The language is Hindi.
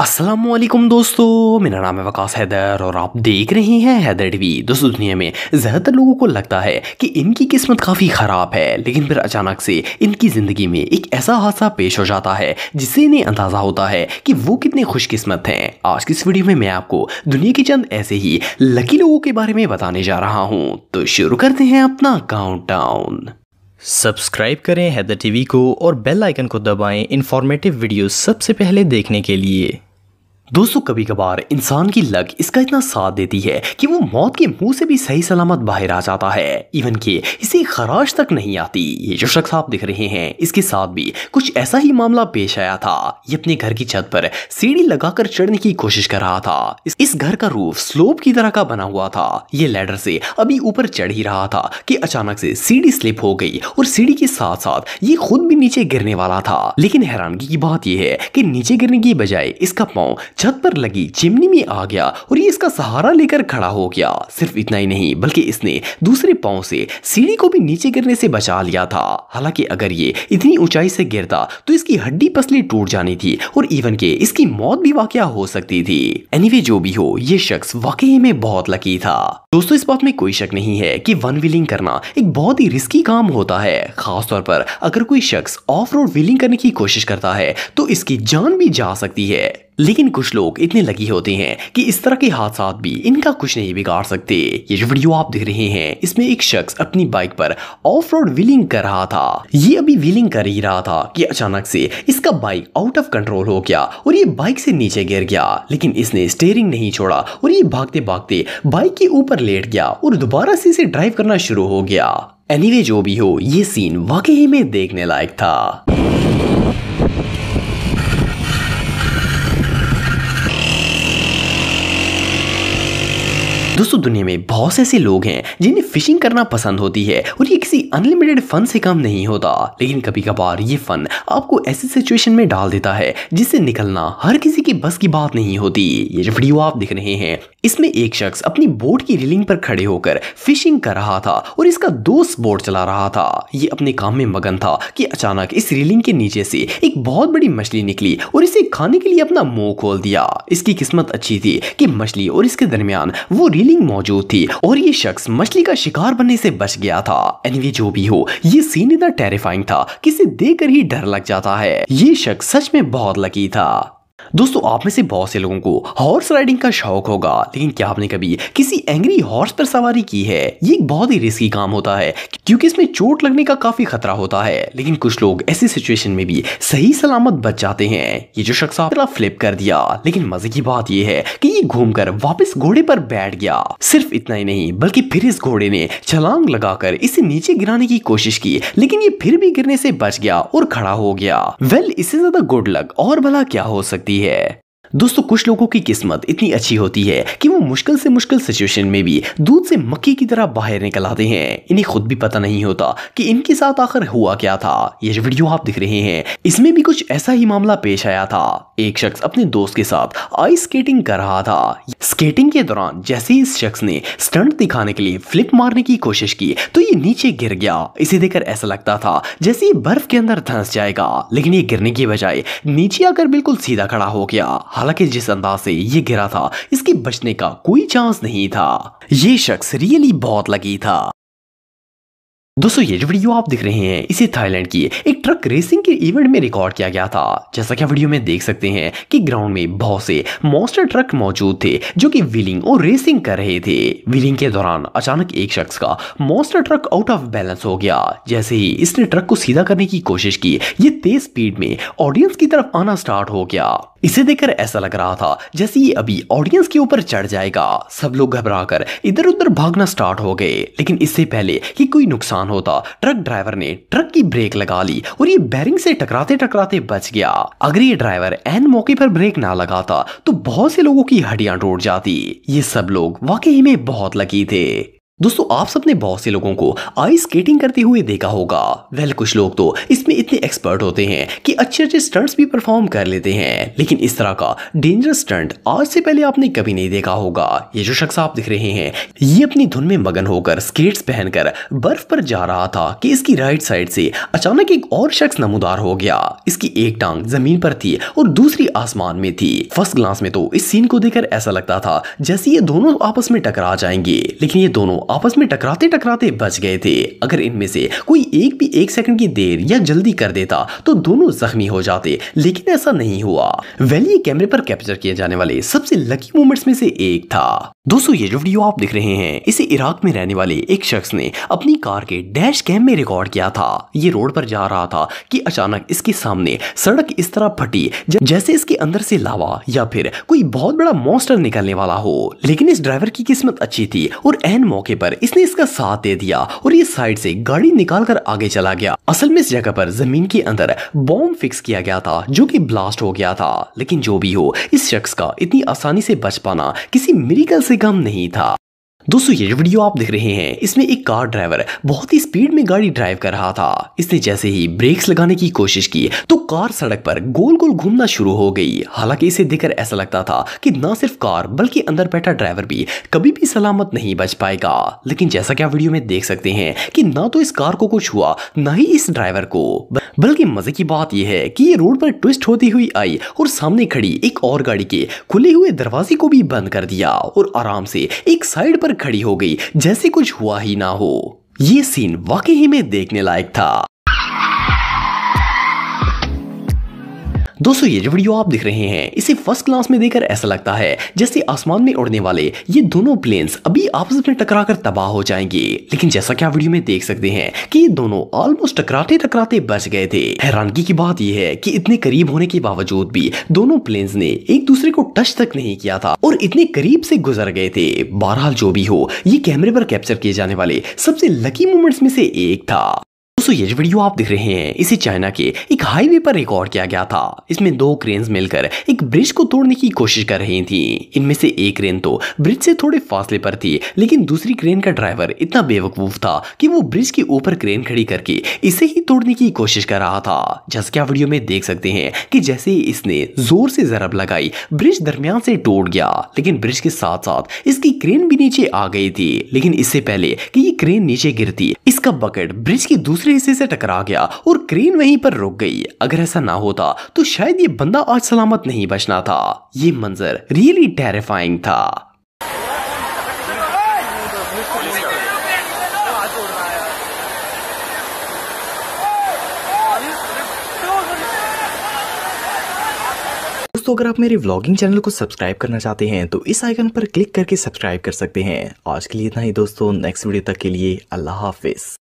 असलम दोस्तों मेरा नाम है वकास हैदर और आप देख रहे हैं हैदर टीवी दोस्तों दुनिया में ज़्यादातर लोगों को लगता है कि इनकी किस्मत काफ़ी ख़राब है लेकिन फिर अचानक से इनकी ज़िंदगी में एक ऐसा हादसा पेश हो जाता है जिससे इन्हें अंदाज़ा होता है कि वो कितने खुशकिस्मत हैं आज की इस वीडियो में मैं आपको दुनिया के चंद ऐसे ही लकी लोगों के बारे में बताने जा रहा हूँ तो शुरू करते हैं अपना काउंट सब्सक्राइब करें हैदर टीवी को और बेल आइकन को दबाएं इन्फॉर्मेटिव वीडियो सबसे पहले देखने के लिए दोस्तों कभी कभार इंसान की लग इसका इतना साथ देती है कि वो मौत के मुंह से भी सही सलामत बाहर आ जाता है इवन कि इसे खराश तक नहीं आती ये जो शख्स आप दिख रहे हैं इसके साथ भी कुछ ऐसा ही मामला पेश आया था ये अपने घर की छत पर सीढ़ी लगाकर चढ़ने की कोशिश कर रहा था इस घर का रूफ स्लोप की तरह का बना हुआ था ये लेडर से अभी ऊपर चढ़ ही रहा था कि अचानक से सीढ़ी स्लिप हो गई और सीढ़ी के साथ साथ ये खुद भी नीचे गिरने वाला था लेकिन हैरानगी की बात यह है कि नीचे गिरने की बजाय इसका पाँव छत पर लगी चिमनी में आ गया और ये इसका सहारा लेकर खड़ा हो गया सिर्फ इतना ही नहीं बल्कि इसने दूसरे पाँव से सीढ़ी को भी नीचे गिरने से बचा लिया था हालांकि अगर ये इतनी ऊंचाई से गिरता तो इसकी हड्डी पसली टूट जानी थी और इवन के इसकी मौत भी वाकया हो सकती थी एनीवे जो भी हो ये शख्स वाकई में बहुत लकी था दोस्तों इस बात में कोई शक नहीं है की वन व्हीलिंग करना एक बहुत ही रिस्की काम होता है खासतौर पर अगर कोई शख्स ऑफ रोड व्हीलिंग करने की कोशिश करता है तो इसकी जान भी जा सकती है लेकिन कुछ लोग इतने लगी होते हैं कि इस तरह के हादसा भी इनका कुछ नहीं बिगाड़ सकते ये जो वीडियो आप देख रहे हैं इसमें एक शख्स अपनी बाइक पर ऑफ रोड व्हीलिंग कर रहा था ये अभी व्हीलिंग कर ही रहा था कि अचानक से इसका बाइक आउट ऑफ कंट्रोल हो गया और ये बाइक से नीचे गिर गया लेकिन इसने स्टेयरिंग नहीं छोड़ा और ये भागते भागते बाइक के ऊपर लेट गया और दोबारा से इसे ड्राइव करना शुरू हो गया एनी anyway, जो भी हो ये सीन वाकई में देखने लायक था दोस्तों दुनिया में बहुत से ऐसे लोग हैं जिन्हें फिशिंग करना पसंद होती है और ये किसी अनलिमिटेड फन से कम नहीं होता लेकिन कभी कभार ये फन आपको ऐसी सिचुएशन में डाल देता है जिससे निकलना हर किसी की बस की बात नहीं होती ये जो वीडियो आप देख रहे हैं इसमें एक शख्स अपनी बोट की रिलिंग पर खड़े होकर फिशिंग कर रहा था और इसका दोस्त बोट चला रहा था ये अपने काम में मगन था कि अचानक इस रिलिंग के नीचे से एक बहुत बड़ी मछली निकली और इसे खाने के लिए अपना मुंह खोल दिया इसकी किस्मत अच्छी थी कि मछली और इसके दरमियान वो रिलिंग फीलिंग मौजूद थी और ये शख्स मछली का शिकार बनने से बच गया था एनवी जो भी हो ये सीन इतना टेरिफाइंग था किसे देख देखकर ही डर लग जाता है ये शख्स सच में बहुत लकी था दोस्तों आप में से बहुत से लोगों को हॉर्स राइडिंग का शौक होगा लेकिन क्या आपने कभी किसी एंग्री हॉर्स पर सवारी की है ये एक बहुत ही रिस्की काम होता है क्योंकि इसमें चोट लगने का काफी खतरा होता है लेकिन कुछ लोग ऐसी सिचुएशन में भी सही सलामत बच जाते हैं ये जो शख्स आपका फ्लिप कर दिया लेकिन मजे की बात यह है कि ये घूमकर वापस घोड़े पर बैठ गया सिर्फ इतना ही नहीं बल्कि फिर इस घोड़े ने छलांग लगाकर इसे नीचे गिराने की कोशिश की लेकिन ये फिर भी गिरने से बच गया और खड़ा हो गया वेल इससे ज्यादा गुड लक और भला क्या हो सकती here. दोस्तों कुछ लोगों की किस्मत इतनी अच्छी होती है कि वो मुश्किल से मुश्किल सिचुएशन में भी दूध से मक्की की तरह बाहर निकल आते हैं इन्हें खुद भी पता नहीं होता कि इनके साथ आखिर हुआ क्या था ये वीडियो आप दिख रहे हैं इसमें भी कुछ ऐसा ही मामला पेश आया था एक शख्स अपने दोस्त के साथ आइस स्केटिंग कर रहा था स्केटिंग के दौरान जैसे ही इस शख्स ने स्टंट दिखाने के लिए फ्लिप मारने की कोशिश की तो ये नीचे गिर गया इसे देखकर ऐसा लगता था जैसे ये बर्फ के अंदर धंस जाएगा लेकिन ये गिरने की बजाय नीचे आकर बिल्कुल सीधा खड़ा हो गया हालांकि जिस अंदाज से ये गिरा था इसके बचने का कोई चांस नहीं था ये शख्स रियली बहुत लगी था दोस्तों ये जो वीडियो आप देख रहे हैं इसे थाईलैंड की एक ट्रक रेसिंग के इवेंट में रिकॉर्ड किया गया था जैसा कि वीडियो में देख सकते हैं कि ग्राउंड में बहुत से मॉन्स्टर ट्रक मौजूद थे जो कि व्हीलिंग और रेसिंग कर रहे थे व्हीलिंग के दौरान अचानक एक शख्स का monster truck out of balance हो गया जैसे ही इसने ट्रक को सीधा करने की कोशिश की ये तेज स्पीड में ऑडियंस की तरफ आना स्टार्ट हो गया इसे देखकर ऐसा लग रहा था जैसे ये अभी ऑडियंस के ऊपर चढ़ जाएगा सब लोग घबरा इधर उधर भागना स्टार्ट हो गए लेकिन इससे पहले कि कोई नुकसान नुकसान होता ट्रक ड्राइवर ने ट्रक की ब्रेक लगा ली और ये बैरिंग से टकराते टकराते बच गया अगर ये ड्राइवर एन मौके पर ब्रेक ना लगाता तो बहुत से लोगों की हड्डियां टूट जाती ये सब लोग वाकई में बहुत लकी थे दोस्तों आप सबने बहुत से लोगों को आइस स्केटिंग करते हुए देखा होगा वेल कुछ लोग तो इसमें इतने एक्सपर्ट होते हैं कि अच्छे अच्छे स्टंट्स भी परफॉर्म कर लेते हैं लेकिन इस तरह का डेंजरस स्टंट आज से पहले आपने कभी नहीं देखा होगा ये जो शख्स आप दिख रहे हैं ये अपनी धुन में मगन होकर स्केट्स पहनकर बर्फ पर जा रहा था कि इसकी राइट साइड से अचानक एक और शख्स नमोदार हो गया इसकी एक टांग जमीन पर थी और दूसरी आसमान में थी फर्स्ट ग्लास में तो इस सीन को देखकर ऐसा लगता था जैसे ये दोनों आपस में टकरा जाएंगे लेकिन ये दोनों आपस में टकराते टकराते बच गए थे अगर इनमें से कोई एक भी एक सेकंड की देर या जल्दी कर देता तो दोनों जख्मी हो जाते लेकिन ऐसा नहीं हुआ वैली कैमरे पर कैप्चर किए जाने वाले सबसे लकी मोमेंट्स में से एक था दोस्तों ये जो वीडियो आप देख रहे हैं इसे इराक में रहने वाले एक शख्स ने अपनी कार के डैश कैम में रिकॉर्ड किया था ये रोड पर जा रहा था कि अचानक इसके सामने सड़क इस तरह फटी जैसे इसके अंदर से लावा या फिर कोई बहुत बड़ा मॉन्स्टर निकलने वाला हो लेकिन इस ड्राइवर की किस्मत अच्छी थी और एन मौके पर इसने इसका साथ दे दिया और ये साइड से गाड़ी निकालकर आगे चला गया असल में इस जगह पर जमीन के अंदर बॉम्ब फिक्स किया गया था जो कि ब्लास्ट हो गया था लेकिन जो भी हो इस शख्स का इतनी आसानी से बच पाना किसी मेरिकल से कम नहीं था दोस्तों ये जो वीडियो आप देख रहे हैं इसमें एक कार ड्राइवर बहुत ही स्पीड में गाड़ी ड्राइव कर रहा था इसने जैसे ही ब्रेक्स लगाने की कोशिश की तो कार सड़क पर गोल गोल घूमना शुरू हो गई हालांकि इसे देखकर ऐसा लगता था कि ना सिर्फ कार बल्कि अंदर बैठा ड्राइवर भी कभी भी सलामत नहीं बच पाएगा लेकिन जैसा की आप वीडियो में देख सकते हैं की ना तो इस कार को कुछ हुआ न ही इस ड्राइवर को बल्कि मजे की बात यह है की ये रोड पर ट्विस्ट होती हुई आई और सामने खड़ी एक और गाड़ी के खुले हुए दरवाजे को भी बंद कर दिया और आराम से एक साइड पर खड़ी हो गई जैसे कुछ हुआ ही ना हो ये सीन वाकई ही में देखने लायक था दोस्तों ये जो वीडियो आप देख रहे हैं इसे फर्स्ट क्लास में देखकर ऐसा लगता है जैसे आसमान में उड़ने वाले ये दोनों प्लेन्स अभी आपस में टकरा कर तबाह हो जाएंगे लेकिन जैसा कि आप वीडियो में देख सकते हैं कि ये दोनों ऑलमोस्ट टकराते टकराते बच गए थे हैरानगी की बात यह है कि इतने करीब होने के बावजूद भी दोनों प्लेन्स ने एक दूसरे को टच तक नहीं किया था और इतने करीब से गुजर गए थे बहरहाल जो भी हो ये कैमरे पर कैप्चर किए जाने वाले सबसे लकी मोमेंट्स में से एक था दोस्तों ये जो वीडियो आप देख रहे हैं इसे चाइना के एक हाईवे पर रिकॉर्ड किया गया था इसमें दो क्रेन्स मिलकर एक ब्रिज को तोड़ने की कोशिश कर रही थी इनमें से एक क्रेन तो ब्रिज से थोड़े फासले पर थी लेकिन दूसरी क्रेन का ड्राइवर इतना बेवकूफ था कि वो ब्रिज के ऊपर क्रेन खड़ी करके इसे ही तोड़ने की कोशिश कर रहा था जैसे क्या वीडियो में देख सकते हैं कि जैसे इसने जोर से जरब लगाई ब्रिज दरमियान से टूट गया लेकिन ब्रिज के साथ साथ इसकी क्रेन भी नीचे आ गई थी लेकिन इससे पहले की ये क्रेन नीचे गिरती इसका बकेट ब्रिज के दूसरे शीशे से टकरा गया और क्रेन वहीं पर रुक गई अगर ऐसा ना होता तो शायद ये बंदा आज सलामत नहीं बचना था ये मंजर रियली टेरिफाइंग था दोस्तों अगर आप मेरे व्लॉगिंग चैनल को सब्सक्राइब करना चाहते हैं तो इस आइकन पर क्लिक करके सब्सक्राइब कर सकते हैं आज के लिए इतना ही दोस्तों नेक्स्ट वीडियो तक के लिए अल्लाह हाफिज